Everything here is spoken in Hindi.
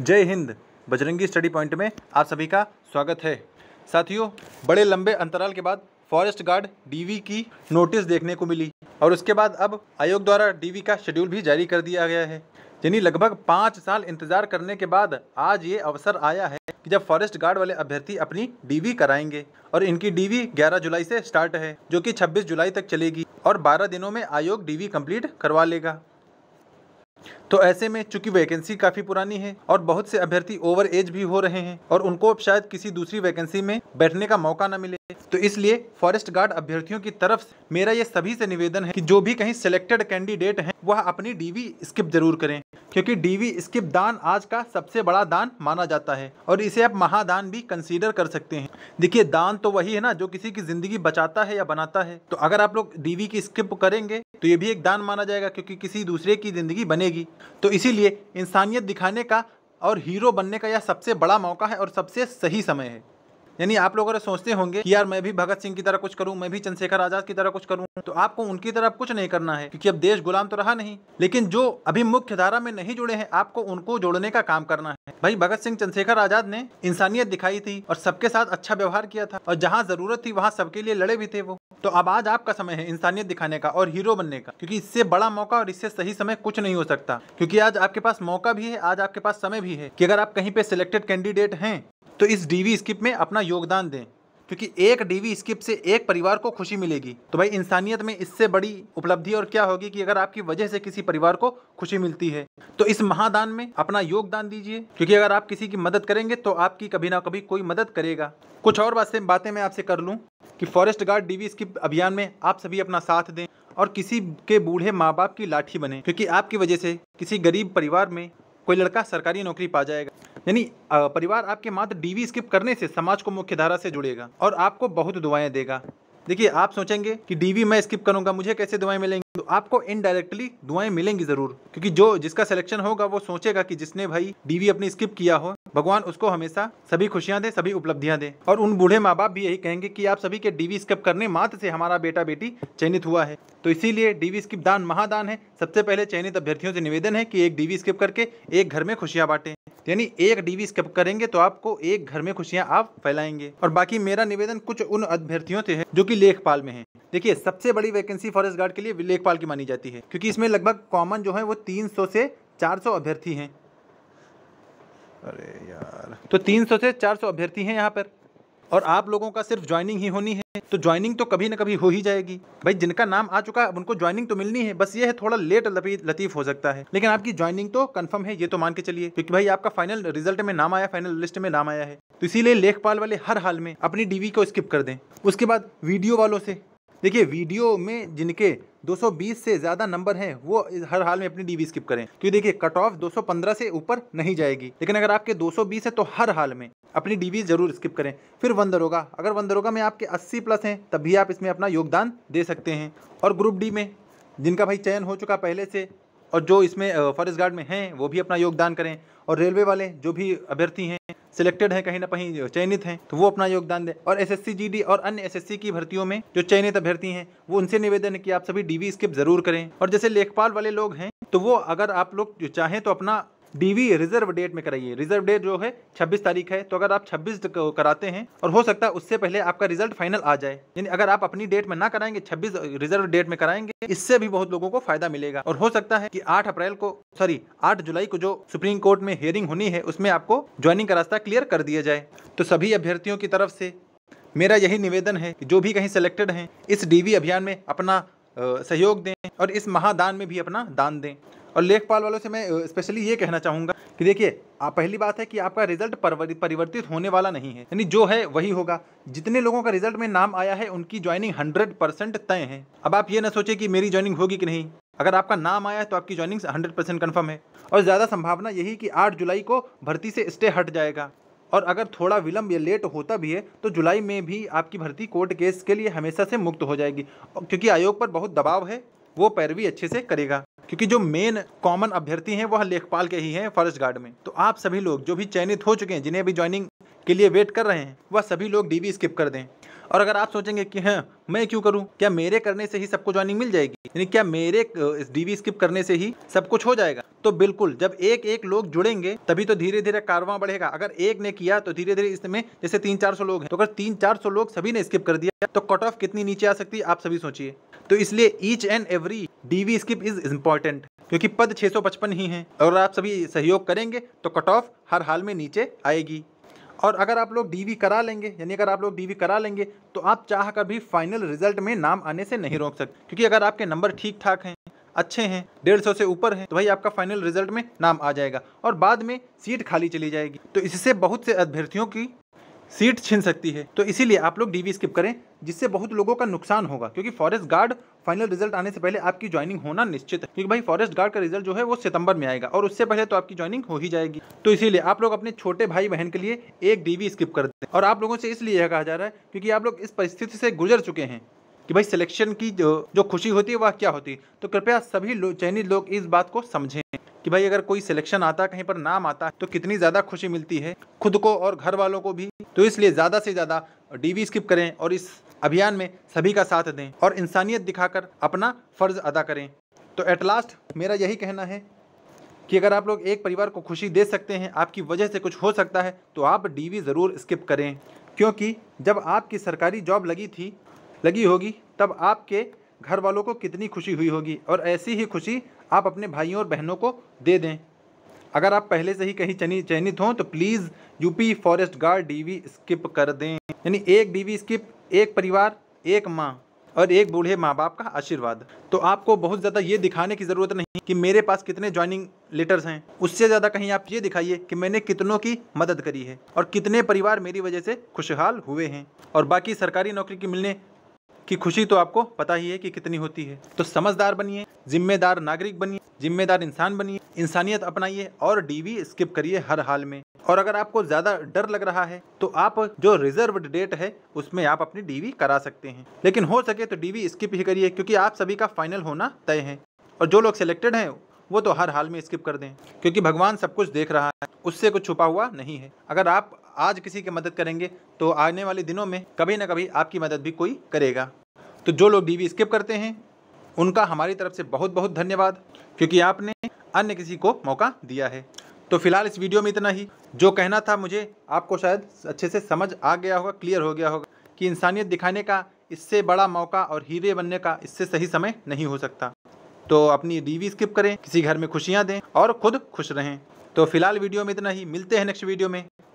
जय हिंद बजरंगी स्टडी पॉइंट में आप सभी का स्वागत है साथियों बड़े लंबे अंतराल के बाद फॉरेस्ट गार्ड डीवी की नोटिस देखने को मिली और उसके बाद अब आयोग द्वारा डीवी का शेड्यूल भी जारी कर दिया गया है यानी लगभग पाँच साल इंतजार करने के बाद आज ये अवसर आया है कि जब फॉरेस्ट गार्ड वाले अभ्यर्थी अपनी डीवी कराएंगे और इनकी डीवी 11 जुलाई से स्टार्ट है जो कि 26 जुलाई तक चलेगी और 12 दिनों में आयोग डीवी कंप्लीट करवा लेगा तो ऐसे में चूंकि वैकेंसी काफी पुरानी है और बहुत से अभ्यर्थी ओवर एज भी हो रहे हैं और उनको अब शायद किसी दूसरी वैकेंसी में बैठने का मौका न मिले तो इसलिए फॉरेस्ट गार्ड अभ्यर्थियों की तरफ मेरा ये सभी से निवेदन है कि जो भी कहीं सिलेक्टेड कैंडिडेट हैं वह अपनी डीवी स्किप जरूर करें क्योंकि डीवी स्किप दान आज का सबसे बड़ा दान माना जाता है और इसे आप महादान भी कंसीडर कर सकते हैं देखिए दान तो वही है ना जो किसी की जिंदगी बचाता है या बनाता है तो अगर आप लोग डीवी की स्किप करेंगे तो ये भी एक दान माना जाएगा क्योंकि किसी दूसरे की जिंदगी बनेगी तो इसीलिए इंसानियत दिखाने का और हीरो बनने का यह सबसे बड़ा मौका है और सबसे सही समय है यानी आप लोग अगर सोचते होंगे कि यार मैं भी भगत सिंह की तरह कुछ करूं मैं भी चंद्रशेखर आजाद की तरह कुछ करूं तो आपको उनकी तरह कुछ नहीं करना है क्योंकि अब देश गुलाम तो रहा नहीं लेकिन जो अभी मुख्य धारा में नहीं जुड़े हैं आपको उनको जोड़ने का काम करना है भाई भगत सिंह चंद्रशेखर आजाद ने इंसानियत दिखाई थी और सबके साथ अच्छा व्यवहार किया था और जहाँ जरूरत थी वहाँ सबके लिए लड़े भी थे वो तो अब आज आपका समय है इंसानियत दिखाने का और हीरो बनने का क्योंकि इससे बड़ा मौका और इससे सही समय कुछ नहीं हो सकता क्योंकि आज आपके पास मौका भी है आज आपके पास समय भी है कि अगर आप कहीं पे सिलेक्टेड कैंडिडेट हैं तो इस डीवी स्किप में अपना योगदान दें क्योंकि एक डीवी स्किप से एक परिवार को खुशी मिलेगी तो भाई इंसानियत में इससे बड़ी उपलब्धि और क्या होगी कि अगर आपकी वजह से किसी परिवार को खुशी मिलती है तो इस महादान में अपना योगदान दीजिए क्योंकि अगर आप किसी की मदद करेंगे तो आपकी कभी ना कभी कोई मदद करेगा कुछ और बातें बातें मैं आपसे कर लूँ कि फॉरेस्ट गार्ड डीवी स्किप अभियान में आप सभी अपना साथ दें और किसी के बूढ़े माँ बाप की लाठी बने क्योंकि आपकी वजह से किसी गरीब परिवार में कोई लड़का सरकारी नौकरी पा जाएगा यानी परिवार आपके मात्र डीवी स्किप करने से समाज को मुख्यधारा से जुड़ेगा और आपको बहुत दुआएं देगा देखिए आप सोचेंगे कि डीवी मैं स्किप करूंगा मुझे कैसे दुआएं मिलेंगी तो आपको इनडायरेक्टली दुआएं मिलेंगी ज़रूर क्योंकि जो जिसका सिलेक्शन होगा वो सोचेगा कि जिसने भाई डीवी अपनी स्किप किया हो भगवान उसको हमेशा सभी खुशियां दे सभी उपलब्धियां दे और उन बूढ़े माँ बाप भी यही कहेंगे कि आप सभी के डीवी स्किप करने मात्र से हमारा बेटा बेटी चयनित हुआ है तो इसीलिए डीवी स्किप दान महादान है सबसे पहले चयनित अभ्यर्थियों से निवेदन है कि एक डीवी स्किप करके एक घर में खुशियां बांटे यानी एक डीवी स्किप करेंगे तो आपको एक घर में खुशियां आप फैलाएंगे और बाकी मेरा निवेदन कुछ उन अभ्यर्थियों से है जो कि लेखपाल में है देखिए सबसे बड़ी वैकेंसी फॉरेस्ट गार्ड के लिए लेखपाल की मानी जाती है क्योंकि इसमें लगभग कॉमन जो है वो 300 से 400 अभ्यर्थी हैं अरे यार तो 300 से 400 अभ्यर्थी हैं यहाँ पर और आप लोगों का सिर्फ ज्वाइनिंग ही होनी है तो ज्वाइनिंग तो कभी ना कभी हो ही जाएगी भाई जिनका नाम आ चुका है उनको ज्वाइनिंग तो मिलनी है बस ये है थोड़ा लेट लतीफ हो सकता है लेकिन आपकी ज्वाइनिंग तो कंफर्म है ये तो मान के चलिए क्योंकि भाई आपका फाइनल रिजल्ट में नाम आया फाइनल लिस्ट में नाम आया है तो इसीलिए लेखपाल वाले हर हाल में अपनी डीवी को स्किप कर दें उसके बाद वीडियो वालों से देखिए वीडियो में जिनके 220 से ज़्यादा नंबर हैं वो हर हाल में अपनी डीवी स्किप करें क्योंकि तो देखिए कट ऑफ 215 से ऊपर नहीं जाएगी लेकिन अगर आपके 220 है तो हर हाल में अपनी डीवी जरूर स्किप करें फिर वन दरोगा अगर वन दरोगा में आपके 80 प्लस हैं तब भी आप इसमें अपना योगदान दे सकते हैं और ग्रुप डी में जिनका भाई चयन हो चुका पहले से और जो इसमें फॉरेस्ट गार्ड में हैं वो भी अपना योगदान करें और रेलवे वाले जो भी अभ्यर्थी हैं सिलेक्टेड हैं कहीं ना कहीं चयनित हैं तो वो अपना योगदान दें और एस एसएससी और अन्य एसएससी की भर्तियों में जो चयनित अभ्यर्थी हैं वो उनसे निवेदन है कि आप सभी डीवी स्किप जरूर करें और जैसे लेखपाल वाले लोग हैं तो वो अगर आप लोग चाहें तो अपना डीवी रिजर्व डेट में कराइए रिजर्व डेट जो है 26 तारीख है तो अगर आप 26 कराते हैं और हो सकता है उससे पहले आपका रिजल्ट फाइनल आ जाए यानी अगर आप अपनी डेट में ना कराएंगे 26 रिजर्व डेट में कराएंगे इससे भी बहुत लोगों को फायदा मिलेगा और हो सकता है कि 8 अप्रैल को सॉरी 8 जुलाई को जो सुप्रीम कोर्ट में हियरिंग होनी है उसमें आपको ज्वाइनिंग का रास्ता क्लियर कर दिया जाए तो सभी अभ्यर्थियों की तरफ से मेरा यही निवेदन है कि जो भी कहीं सेलेक्टेड हैं इस डीवी अभियान में अपना सहयोग दें और इस महादान में भी अपना दान दें और लेखपाल वालों से मैं स्पेशली ये कहना चाहूँगा कि देखिए आप पहली बात है कि आपका रिजल्ट परिवर्तित होने वाला नहीं है यानी जो है वही होगा जितने लोगों का रिजल्ट में नाम आया है उनकी ज्वाइनिंग हंड्रेड परसेंट तय है अब आप ये ना सोचें कि मेरी ज्वाइनिंग होगी कि नहीं अगर आपका नाम आया है तो आपकी ज्वाइनिंग हंड्रेड परसेंट कन्फर्म है और ज़्यादा संभावना यही कि आठ जुलाई को भर्ती से स्टे हट जाएगा और अगर थोड़ा विलंब या लेट होता भी है तो जुलाई में भी आपकी भर्ती कोर्ट केस के लिए हमेशा से मुक्त हो जाएगी क्योंकि आयोग पर बहुत दबाव है वो पैरवी अच्छे से करेगा क्योंकि जो मेन कॉमन अभ्यर्थी हैं वह लेखपाल के ही हैं फॉरेस्ट गार्ड में तो आप सभी लोग जो भी चयनित हो चुके हैं जिन्हें अभी ज्वाइनिंग के लिए वेट कर रहे हैं वह सभी लोग डीवी स्किप कर दें और अगर आप सोचेंगे कि हाँ मैं क्यों करूं क्या मेरे करने से ही सबको ज्वाइनिंग मिल जाएगी यानी क्या मेरे डीवी स्किप करने से ही सब कुछ हो जाएगा तो बिल्कुल जब एक एक लोग जुड़ेंगे तभी तो धीरे धीरे कारवां बढ़ेगा अगर एक ने किया तो धीरे धीरे इसमें जैसे तीन चार सौ लोग हैं तो अगर तीन चार सौ लोग सभी ने स्किप कर दिया तो कट ऑफ कितनी नीचे आ सकती है आप सभी सोचिए तो इसलिए each and every DV skip is important क्योंकि पद पचपन ही हैं और आप सभी सहयोग करेंगे तो कट ऑफ हर हाल में नीचे आएगी और अगर आप लोग डीवी करा लेंगे यानी अगर आप लोग डीवी करा लेंगे तो आप चाह कर भी फाइनल रिजल्ट में नाम आने से नहीं रोक सकते क्योंकि अगर आपके नंबर ठीक ठाक हैं अच्छे हैं डेढ़ सौ से ऊपर हैं तो भाई आपका फाइनल रिजल्ट में नाम आ जाएगा और बाद में सीट खाली चली जाएगी तो इससे बहुत से अभ्यर्थियों की सीट छिन सकती है तो इसीलिए आप लोग डीवी स्किप करें जिससे बहुत लोगों का नुकसान होगा क्योंकि फॉरेस्ट गार्ड फाइनल रिजल्ट आने से पहले आपकी ज्वाइनिंग होना निश्चित है क्योंकि भाई फॉरेस्ट गार्ड का रिजल्ट जो है वो सितंबर में आएगा और उससे पहले तो आपकी ज्वाइनिंग हो ही जाएगी तो इसीलिए आप लोग अपने छोटे भाई बहन के लिए एक डी स्किप कर दें और आप लोगों से इसलिए यह कहा जा रहा है क्योंकि आप लोग इस परिस्थिति से गुजर चुके हैं कि भाई सिलेक्शन की जो जो खुशी होती है वह क्या होती है तो कृपया सभी चयनित लोग इस बात को समझें कि भाई अगर कोई सिलेक्शन आता कहीं पर नाम आता तो कितनी ज़्यादा खुशी मिलती है खुद को और घर वालों को भी तो इसलिए ज़्यादा से ज़्यादा डी स्किप करें और इस अभियान में सभी का साथ दें और इंसानियत दिखाकर अपना फ़र्ज़ अदा करें तो एट लास्ट मेरा यही कहना है कि अगर आप लोग एक परिवार को खुशी दे सकते हैं आपकी वजह से कुछ हो सकता है तो आप डीवी ज़रूर स्किप करें क्योंकि जब आपकी सरकारी जॉब लगी थी लगी होगी तब आपके घर वालों को कितनी खुशी हुई होगी और ऐसी ही खुशी आप अपने भाइयों और बहनों को दे दें अगर आप पहले से ही कहीं चयनित हों तो please UP forest guard DV skip कर दें यानी एक डीवी स्किप एक परिवार एक माँ और एक बूढ़े माँ बाप का आशीर्वाद तो आपको बहुत ज़्यादा ये दिखाने की ज़रूरत नहीं कि मेरे पास कितने ज्वाइनिंग लेटर्स हैं उससे ज़्यादा कहीं आप ये दिखाइए कि मैंने कितनों की मदद करी है और कितने परिवार मेरी वजह से खुशहाल हुए हैं और बाकी सरकारी नौकरी की मिलने कि खुशी तो आपको पता ही है कि कितनी होती है तो समझदार बनिए जिम्मेदार नागरिक बनिए जिम्मेदार इंसान बनिए इंसानियत अपनाइए और डीवी स्किप करिए हर हाल में और अगर आपको ज़्यादा डर लग रहा है तो आप जो रिजर्व डेट है उसमें आप अपनी डीवी करा सकते हैं लेकिन हो सके तो डीवी स्किप ही करिए क्योंकि आप सभी का फाइनल होना तय है और जो लोग सिलेक्टेड हैं वो तो हर हाल में स्किप कर दें क्योंकि भगवान सब कुछ देख रहा है उससे कुछ छुपा हुआ नहीं है अगर आप आज किसी की मदद करेंगे तो आने वाले दिनों में कभी ना कभी आपकी मदद भी कोई करेगा तो जो लोग डीवी स्किप करते हैं उनका हमारी तरफ से बहुत बहुत धन्यवाद क्योंकि आपने अन्य किसी को मौका दिया है तो फिलहाल इस वीडियो में इतना ही जो कहना था मुझे आपको शायद अच्छे से समझ आ गया होगा क्लियर हो गया होगा कि इंसानियत दिखाने का इससे बड़ा मौका और हीरे बनने का इससे सही समय नहीं हो सकता तो अपनी डीवी स्किप करें किसी घर में खुशियाँ दें और खुद खुश रहें तो फिलहाल वीडियो में इतना ही मिलते हैं नेक्स्ट वीडियो में